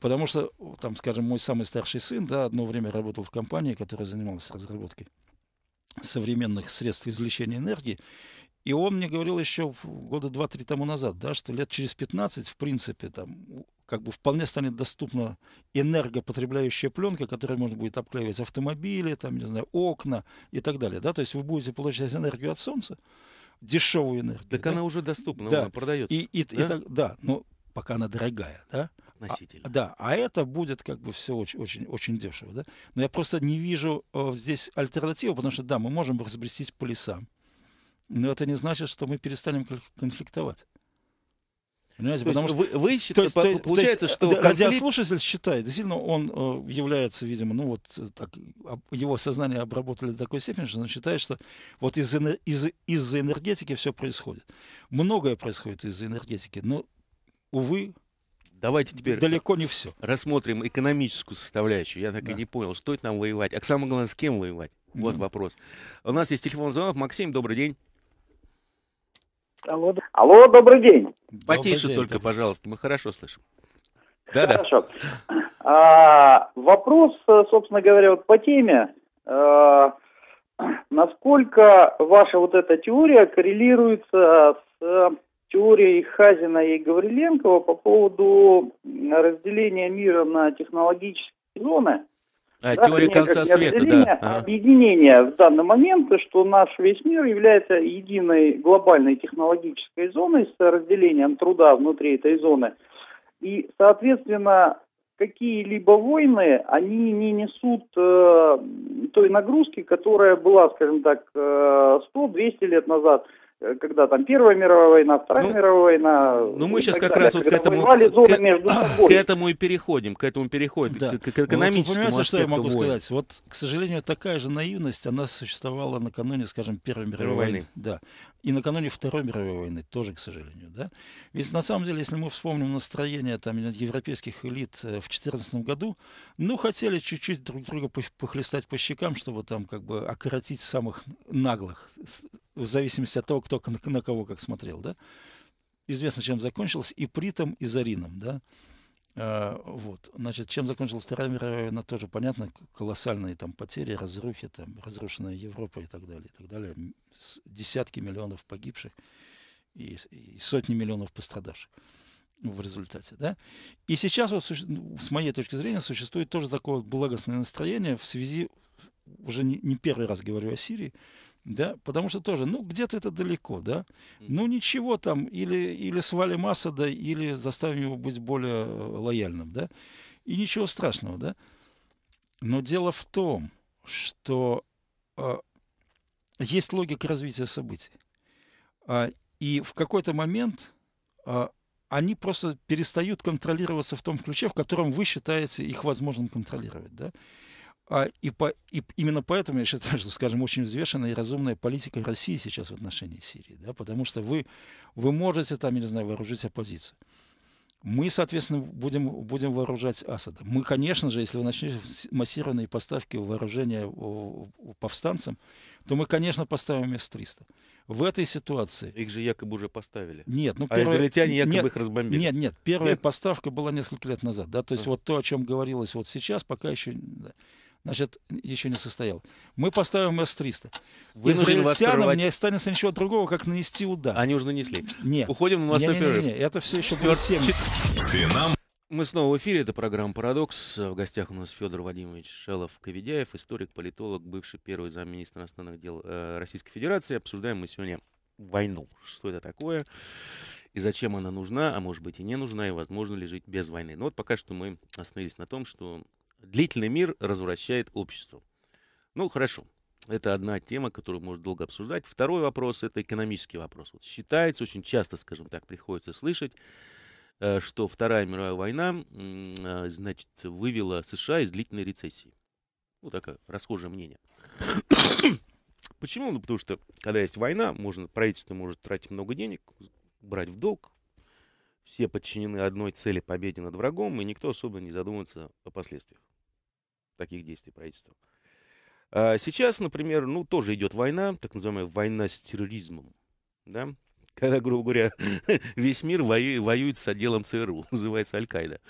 S2: Потому что, там, скажем, мой самый старший сын, да, одно время работал в компании, которая занималась разработкой современных средств извлечения энергии. И он мне говорил еще года два-три тому назад, да, что лет через 15, в принципе, там, как бы вполне станет доступна энергопотребляющая пленка, которая может будет обклеивать автомобили, там, не знаю, окна и так далее. Да? То есть вы будете получать энергию от солнца, дешевую энергию. Так да? она уже доступна, да. она продается. И, и, да? И так, да, но пока она дорогая, да? Относительно. А, да, а это будет как бы все очень, очень, очень дешево, да? Но я просто не вижу э, здесь альтернативы, потому что, да, мы можем разбрестись по лесам, но это не значит, что мы перестанем конфликтовать. Понимаете, то потому что вы, вы счит... то получается, то есть, что конфликт... радиослушатель считает, действительно, он э, является, видимо, ну вот э, так, его сознание обработали до такой степени, что он считает, что вот из-за из, из энергетики все происходит. Многое происходит из-за энергетики, но, увы,
S1: Давайте теперь далеко не все. Рассмотрим экономическую составляющую. Я так да. и не понял, стоит нам воевать, а самое главное, с кем воевать. Вот да. вопрос. У нас есть телефон звонок. Максим, добрый день.
S3: Алло, Алло добрый день.
S1: Потише добрый только, день. пожалуйста, мы хорошо слышим.
S3: Да, Хорошо. Да. А, вопрос, собственно говоря, вот по теме. А, насколько ваша вот эта теория коррелируется с теорией Хазина и Гавриленкова по поводу разделения мира на технологические зоны – а, да, теория конца света, да. Ага. А объединение в данный момент, что наш весь мир является единой глобальной технологической зоной с разделением труда внутри этой зоны. И, соответственно, какие-либо войны, они не несут э, той нагрузки, которая была, скажем так, э, 100-200 лет назад – Э, когда там Первая мировая война, Вторая ну, мировая война. Ну мы сейчас как далее. раз вот к этому, к, а,
S1: к этому и переходим, к этому переходим, да. к, к экономическому ну, вот, аспекту что я могу войны. сказать?
S2: Вот, к сожалению, такая же наивность, она существовала накануне, скажем, Первой мировой войны. войны. Да. И накануне Второй мировой войны тоже, к сожалению. Да? Ведь на самом деле, если мы вспомним настроение там, европейских элит э, в 2014 году, ну, хотели чуть-чуть друг друга похлестать по щекам, чтобы там как бы окоротить самых наглых в зависимости от того, кто на кого как смотрел, да. Известно, чем закончилось, и Притом, и Зарином, да. А, вот, значит, чем закончилась Вторая мировая война, тоже понятно, колоссальные там потери, разрухи, там, разрушенная Европа и так далее, и так далее, десятки миллионов погибших и, и сотни миллионов пострадавших в результате, да. И сейчас вот, ну, с моей точки зрения, существует тоже такое благостное настроение в связи, уже не, не первый раз говорю о Сирии, да, потому что тоже, ну, где-то это далеко, да, ну, ничего там, или, или свалим Асада, или заставим его быть более э, лояльным, да, и ничего страшного, да, но дело в том, что э, есть логика развития событий, э, и в какой-то момент э, они просто перестают контролироваться в том ключе, в котором вы считаете их возможным контролировать, да, а и, по, и именно поэтому я считаю, что, скажем, очень взвешенная и разумная политика России сейчас в отношении Сирии, да, потому что вы, вы можете там, я не знаю, вооружить оппозицию. Мы, соответственно, будем, будем вооружать Асада. Мы, конечно же, если вы начнете массированные поставки вооружения повстанцам, то мы, конечно, поставим С-300. В этой
S1: ситуации... Их же якобы уже поставили. Нет, ну... А первая... А израильтяне якобы нет, их разбомбили. Нет, нет, первая нет.
S2: поставка была несколько лет назад. Да? То есть а. вот то, о чем говорилось вот сейчас, пока еще значит, еще не состоял. Мы поставим С-300. Израильтянам не останется ничего другого, как нанести удар. Они уже нанесли. Нет. Уходим на восток не, не, не, не, Это все еще будет 7.
S1: Мы снова в эфире. Это программа «Парадокс». В гостях у нас Федор Вадимович Шелов-Коведяев, историк, политолог, бывший первый замминистра иностранных дел э, Российской Федерации. Обсуждаем мы сегодня войну. Что это такое? и зачем она нужна, а может быть и не нужна, и возможно ли жить без войны. Но ну вот пока что мы остановились на том, что длительный мир развращает общество. Ну, хорошо. Это одна тема, которую можно долго обсуждать. Второй вопрос – это экономический вопрос. Вот считается, очень часто, скажем так, приходится слышать, э, что Вторая мировая война, э, значит, вывела США из длительной рецессии. Ну, такое расхожее мнение. Почему? Ну, потому что, когда есть война, можно, правительство может тратить много денег, брать в долг, все подчинены одной цели победе над врагом, и никто особо не задумывается о последствиях таких действий правительства. А сейчас, например, ну, тоже идет война, так называемая война с терроризмом, да, когда, грубо говоря, весь мир воюет, воюет с отделом ЦРУ, называется Аль-Каида.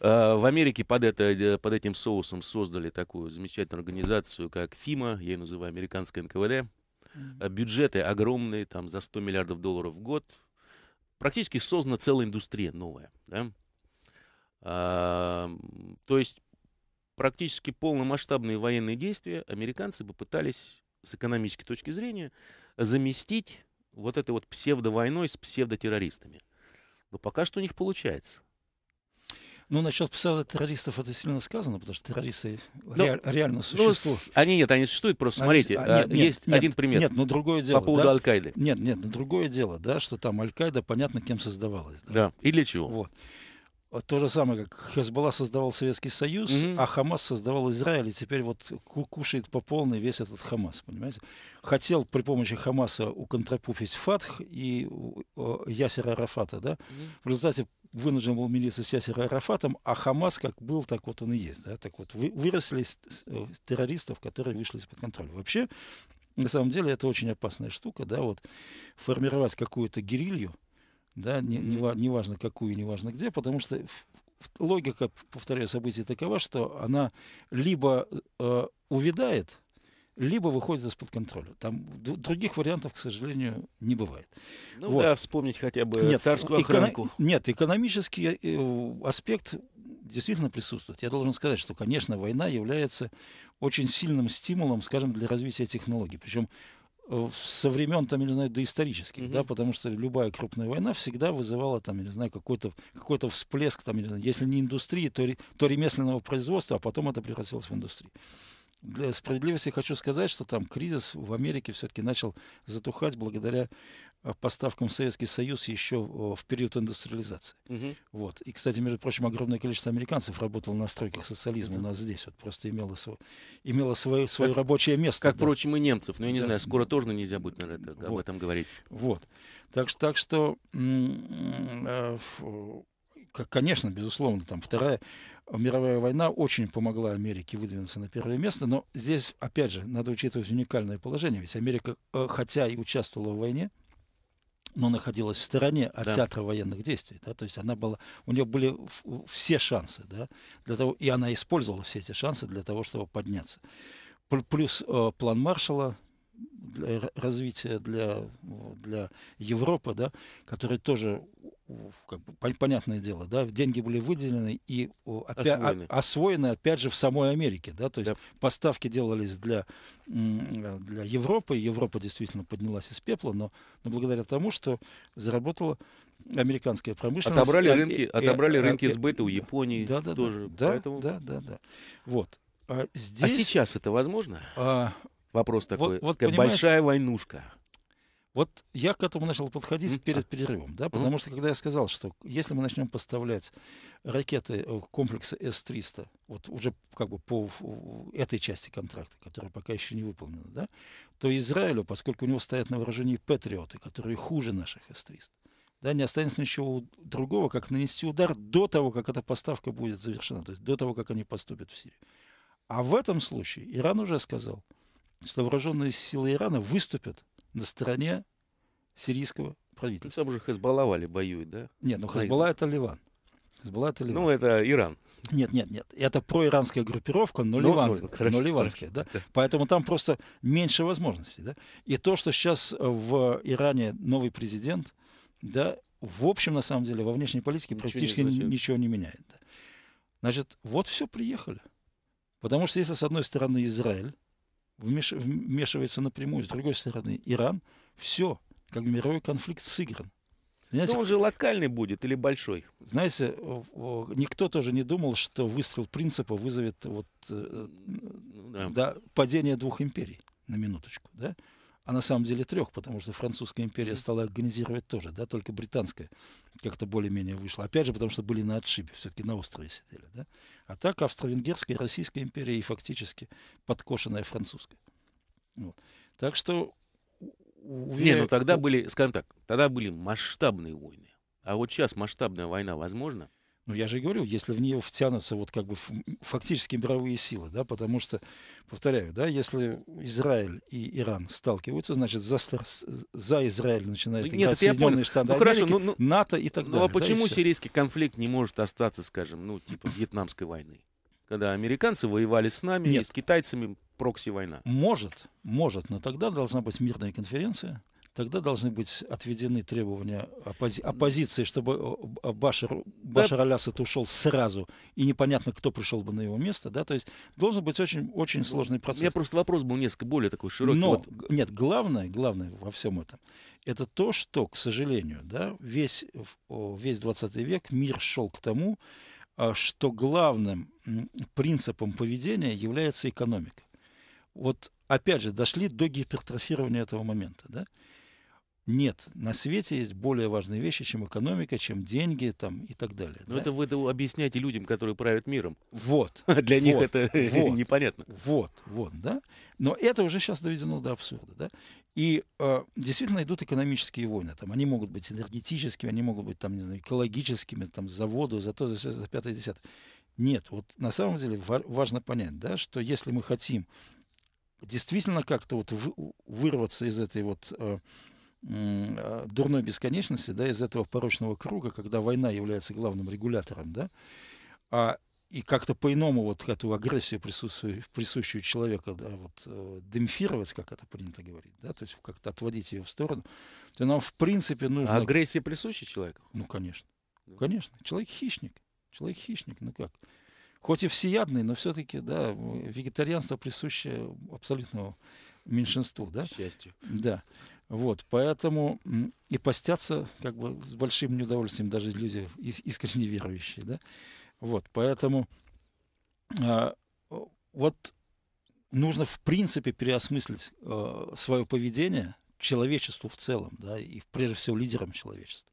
S1: А в Америке под, это, э, под этим соусом создали такую замечательную организацию, как ФИМА, я ее называю американское НКВД. А бюджеты огромные, там за 100 миллиардов долларов в год. Практически создана целая индустрия новая. Да? А, то есть практически полномасштабные военные действия американцы бы пытались с экономической точки зрения заместить вот этой вот псевдовойной с псевдотеррористами. Но пока что у них получается.
S2: Ну, насчет террористов это сильно сказано, потому что террористы ну, реально ну, существуют. Ну,
S1: они нет, они существуют, просто они, смотрите, а, а нет, есть нет, один пример. Нет, но другое дело. По поводу да? Аль-Каиды.
S2: Нет, нет, но другое дело, да, что там Аль-Каида, понятно, кем создавалась. Да, да. и для чего. Вот то же самое, как Хезбалла создавал Советский Союз, mm-hmm. а Хамас создавал Израиль, и теперь вот кушает по полной весь этот Хамас, понимаете? Хотел при помощи Хамаса уконтрапуфить Фатх и Ясера Арафата, да? Mm-hmm. В результате вынужден был мириться с Ясером Арафатом, а Хамас как был, так вот он и есть, да? Так вот, выросли э, террористов, которые вышли из-под контроля. Вообще, на самом деле, это очень опасная штука, да, вот формировать какую-то гирилью, да, не, не, не важно какую, не важно где, потому что логика, повторяю, событий такова, что она либо э, увядает, либо выходит из-под контроля. Там других вариантов, к сожалению, не бывает. Ну вот. да, вспомнить хотя
S1: бы нет, царскую охранку. Эко-
S2: нет, экономический э, э, аспект действительно присутствует. Я должен сказать, что, конечно, война является очень сильным стимулом, скажем, для развития технологий. Причем Э, со времен, там, я не знаю, доисторических, mm-hmm. да, потому что любая крупная война всегда вызывала, там, я не знаю, какой-то какой то всплеск, там, я не знаю, если не индустрии, то, то ремесленного производства, а потом это превратилось в индустрию. Для справедливости хочу сказать, что там кризис в Америке все-таки начал затухать благодаря Э, поставкам в Советский Союз еще в э, период индустриализации. Угу. Вот. И, кстати, между прочим, огромное количество американцев работало на стройках социализма у нас здесь. Вот просто имело, св... имело свое, свое как, рабочее место. Как, да. впрочем, и
S1: немцев. Но ну, я не да. знаю, скоро тоже нельзя будет, наверное, это, вот. об
S2: этом говорить. Вот. Так, так что, э, конечно, безусловно, там вторая мировая война очень помогла Америке выдвинуться на первое место, но здесь, опять же, надо учитывать уникальное положение, ведь Америка, хотя и участвовала в войне, но находилась в стороне от да. театра военных действий, да, то есть она была, у нее были все шансы, да, для того, и она использовала все эти шансы для того, чтобы подняться. Плюс э, план Маршала, для развития для, для Европы, да, которые тоже, как бы, понятное дело, да, деньги были выделены и опя- а, освоены. освоены, опять же, в самой Америке. Да, то есть да. поставки делались для, э, для Европы, Европа действительно поднялась из пепла, но, но благодаря тому, что заработала американская промышленность. Отобрали и, рынки, и, отобрали э, и, рынки сбыта у Японии да, да, тоже. Да, поэтому... да, да, да. Вот. А, а здесь,
S1: а сейчас это возможно? А, Вопрос такой. Вот, вот, такая большая
S2: войнушка. Вот я к этому начал подходить mm перед а, перерывом, да, потому mm что когда я сказал, что если мы начнем поставлять ракеты э, комплекса С-300, вот уже как бы по этой части контракта, которая пока еще не выполнена, да, то Израилю, поскольку у него стоят на вооружении патриоты, которые хуже наших С-300, да, не останется ничего другого, как нанести удар до того, как эта поставка будет завершена, то есть до того, как они поступят в Сирию. А в этом случае Иран уже сказал – что вооруженные силы Ирана выступят на стороне сирийского ну,
S1: правительства. Ну, там же Хазбалла воюет, да? Нет, ну Хазбалла
S2: это Ливан. Хезболла это
S1: Ливан. Ну, это Иран.
S2: Нет, нет, нет. Это проиранская группировка, но, ну, ливан, ну, хорошо, но ливанская. Хорошо, да? Да. Поэтому там просто меньше возможностей. Да? И то, что сейчас в Иране новый президент, да, в общем, на самом деле, во внешней политике ничего практически не ничего не меняет. Да? Значит, вот все приехали. Потому что если, с одной стороны, Израиль вмешивается напрямую. С другой стороны, Иран, все, как мировой конфликт сыгран. Знаете, Но он
S1: же локальный будет или большой?
S2: Знаете, никто тоже не думал, что выстрел принципа вызовет вот, э, да. Да, падение двух империй, на минуточку. Да? а на самом деле трех, потому что французская империя стала организировать тоже, да, только британская как-то более-менее вышла. Опять же, потому что были на отшибе, все-таки на острове сидели, да. А так австро-венгерская, российская империя и фактически подкошенная французская. Вот. Так что... Уверяю, Не, ну тогда
S1: были, скажем так, тогда были масштабные войны. А вот сейчас масштабная война возможна?
S2: Ну, я же говорю, если в нее втянутся вот как бы фактически мировые силы, да, потому что, повторяю, да, если Израиль и Иран сталкиваются, значит, за, за Израиль начинает Нет, играть Соединенные ну, Штаты ну, Америки, хорошо, ну, ну, НАТО и так ну, а далее. Ну, а почему да,
S1: сирийский конфликт не может остаться, скажем, ну, типа Вьетнамской войны? Когда американцы воевали с нами Нет. и с
S2: китайцами, прокси-война. Может, может, но тогда должна быть мирная конференция, тогда должны быть отведены требования оппози- оппозиции, чтобы э, Башар, а, Башар Алясад ушел сразу, и непонятно, кто пришел бы на его место, да, то есть должен быть очень, очень ну, сложный процесс. У меня просто вопрос был несколько более такой широкий. Но, вот. нет, главное, главное во всем этом, это то, что, к сожалению, да, весь, весь 20 век мир шел к тому, а, что главным принципом поведения является экономика. Вот опять же, дошли до гипертрофирования этого момента. Да? Нет, на свете есть более важные вещи, чем экономика, чем деньги там, и так далее. Но ну, да? это
S1: вы это объясняете людям, которые правят миром. Вот. Для вот, них это вот, непонятно. Вот,
S2: вот, да. Но это уже сейчас доведено до абсурда, да. И э, действительно идут экономические войны. Там, они могут быть энергетическими, они могут быть там, не знаю, экологическими, там, заводу за то, за все, за пятое, десятое. Нет, вот на самом деле важно понять, да, что если мы хотим действительно как-то вот вырваться из этой вот э, а, дурной бесконечности, да, из этого порочного круга, когда война является главным регулятором, да, а и как-то по-иному вот эту агрессию, присутствую, присущую человека, да, вот э, демпфировать, как это принято говорить, да, то есть как-то отводить ее в сторону, то нам в принципе а нужно... А агрессия присуща человеку? Ну, конечно. Да. Конечно. Человек хищник. Человек хищник, ну как? Хоть и всеядный, но все-таки, да, вегетарианство присуще абсолютному меньшинству, да? К счастью. Да. Вот, поэтому и постятся как бы с большим неудовольствием даже люди искренне верующие, да. Вот, поэтому э, вот нужно в принципе переосмыслить э, свое поведение человечеству в целом, да, и прежде всего лидерам человечества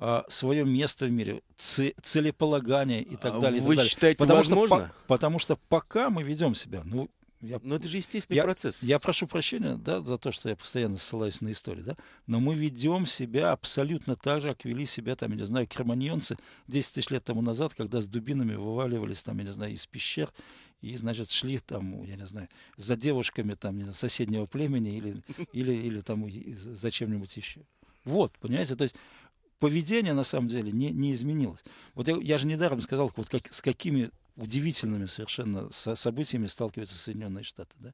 S2: а свое место в мире, целеполагание и так а далее. Вы и так далее. считаете, потому возможно? Что, по, потому что пока мы ведем себя, ну, я, Но это же естественный я, процесс. Я прошу прощения да, за то, что я постоянно ссылаюсь на историю, да? но мы ведем себя абсолютно так же, как вели себя, там, я не знаю, кроманьонцы 10 тысяч лет тому назад, когда с дубинами вываливались, там, я не знаю, из пещер и, значит, шли там, я не знаю, за девушками там знаю, соседнего племени или, или, или там за чем-нибудь еще. Вот, понимаете, то есть поведение на самом деле не, не изменилось. Вот я, я же недаром сказал, вот как, с какими удивительными совершенно событиями сталкиваются Соединенные Штаты. Да?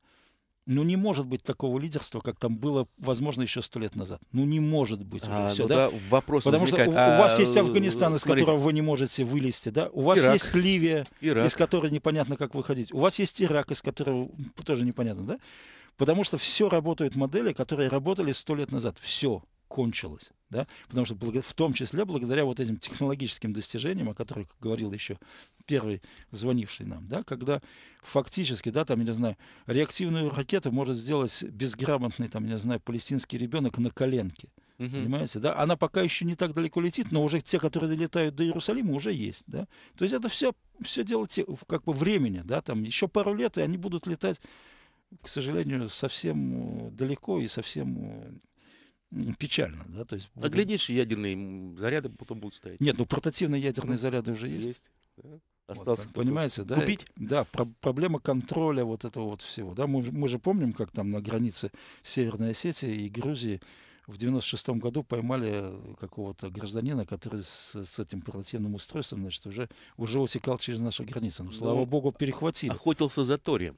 S2: Ну не может быть такого лидерства, как там было, возможно, еще сто лет назад. Ну не может быть уже а, все, ну, да? да? Вопрос Потому возникает. что у, а, у вас а, есть Афганистан, из которого вы не можете вылезти, да? У вас Ирак. есть Ливия, Ирак. из которой непонятно, как выходить. У вас есть Ирак, из которого тоже непонятно, да? Потому что все работают модели, которые работали сто лет назад. Все кончилось. Да? Потому что в том числе благодаря вот этим технологическим достижениям, о которых говорил еще первый звонивший нам, да, когда фактически, да, там, я не знаю, реактивную ракету может сделать безграмотный, там, я не знаю, палестинский ребенок на коленке. Угу. Понимаете, да? Она пока еще не так далеко летит, но уже те, которые долетают до Иерусалима, уже есть, да? То есть это все, все дело те, как бы времени, да, там еще пару лет, и они будут летать, к сожалению, совсем э, далеко и совсем э, печально, да, то есть... А
S1: глядишь, ядерные заряды потом будут стоять. Нет, ну портативные
S2: ядерные ну, заряды уже есть. Есть,
S1: да. Остался вот, понимаете, да? Купить?
S2: Да, про проблема контроля вот этого вот всего, да, мы, мы же помним, как там на границе Северной Осетии и Грузии в 96-м году поймали э, какого-то гражданина, который с, с этим портативным устройством, значит, уже, уже утекал через нашу границу. Ну, слава ну, богу, перехватили.
S1: Охотился за Торием.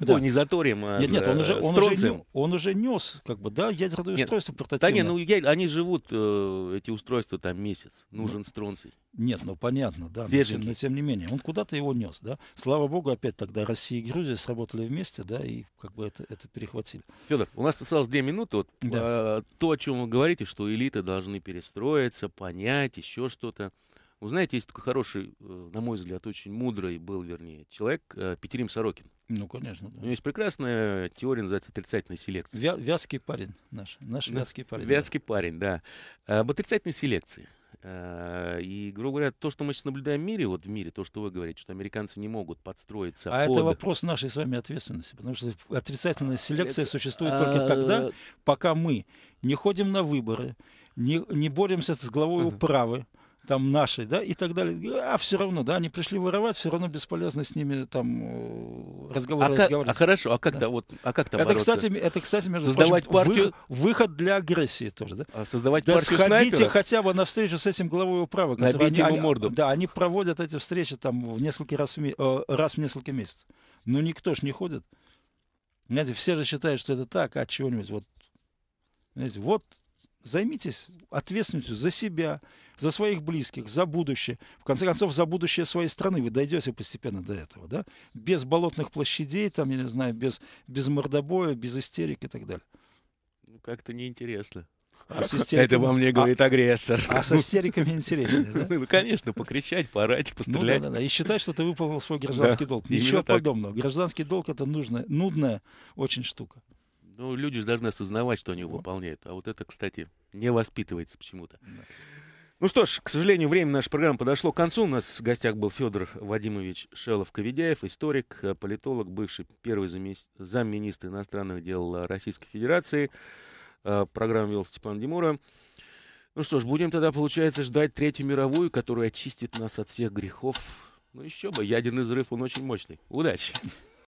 S2: Да. Ой, не заторием, а нет, нет, он уже, он уже, он уже нес, как бы, да, ядерное нет. устройство портативное. Да
S1: нет, ну они живут, э, эти устройства, там месяц. Нужен ну, стронций.
S2: Нет, ну понятно, да. Но тем, но тем не менее, он куда-то его нес, да. Слава богу, опять тогда Россия и Грузия сработали вместе, да, и как бы это, это перехватили.
S1: Федор, у нас осталось две минуты. Вот, да. а, то, о чем вы говорите, что элиты должны перестроиться, понять, еще что-то. Вы знаете, есть такой хороший, э, на мой взгляд, очень мудрый был, вернее, человек, э, Петерим Сорокин.
S2: Ну, конечно, да. У
S1: него есть прекрасная теория, называется отрицательная селекция. Вя- вязкий парень
S2: наш, наш вязкий парень. Вязкий
S1: да. парень, да. Об отрицательной селекции. Э, и, грубо говоря, то, что мы сейчас наблюдаем в мире, вот в мире, то, что вы говорите, что американцы не могут подстроиться. А под... это
S2: вопрос нашей с вами ответственности, потому что отрицательная а, селекция это... существует а... только тогда, э, пока мы не ходим на выборы, не, не боремся с главой управы, там нашей, да, и так далее. А все равно, да, они пришли воровать, все равно бесполезно с ними там э, разговоры а разговаривать. а хорошо, а как да. вот, а как там это, бороться? кстати, это, кстати, между создавать прочим, партию... вы, выход для агрессии тоже, да? А создавать да партию сходите снайперов? хотя бы на встречу с этим главой управы, который они, они, морду. Да, они проводят эти встречи там в несколько раз в, э, раз в несколько месяцев. Но никто ж не ходит. Знаете, все же считают, что это так, а чего-нибудь вот. Знаете, вот Займитесь ответственностью за себя, за своих близких, за будущее. В конце концов, за будущее своей страны. Вы дойдете постепенно до этого, да? Без болотных площадей, там, я не знаю, без, без мордобоя, без истерик и так далее.
S1: Ну, как-то неинтересно. А с истериками... Это вам не а говорит а... агрессор. А с
S2: истериками интереснее, да?
S1: Ну, конечно, покричать, поорать, пострелять. Ну, да, да, да. И
S2: считать, что ты выполнил свой гражданский да, долг. Ничего подобного. Гражданский долг – это нужная, нудная очень штука.
S1: Ну, люди же должны осознавать, что они его выполняют. А вот это, кстати, не воспитывается почему-то.
S2: Ну что ж, к сожалению, время нашей программы подошло к концу.
S1: У нас в гостях был Федор Вадимович Шелов-Коведяев, историк, э, политолог, бывший первый замис... замминистра иностранных дел э, Российской Федерации. Э, программу вел Степан Демура. Ну что ж, будем тогда, получается, ждать Третью мировую, которая очистит нас от всех грехов. Ну еще бы, ядерный взрыв, он очень мощный. Удачи!